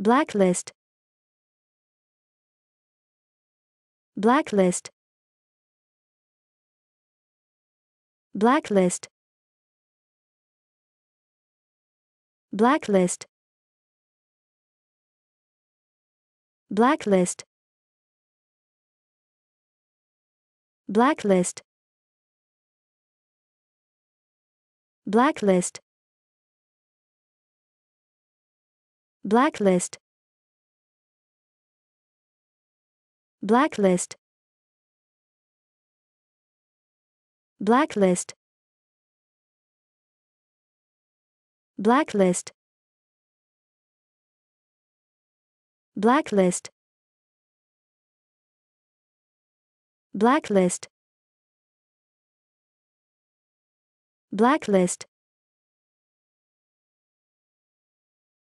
blacklist blacklist blacklist blacklist blacklist blacklist blacklist blacklist blacklist blacklist blacklist blacklist blacklist blacklist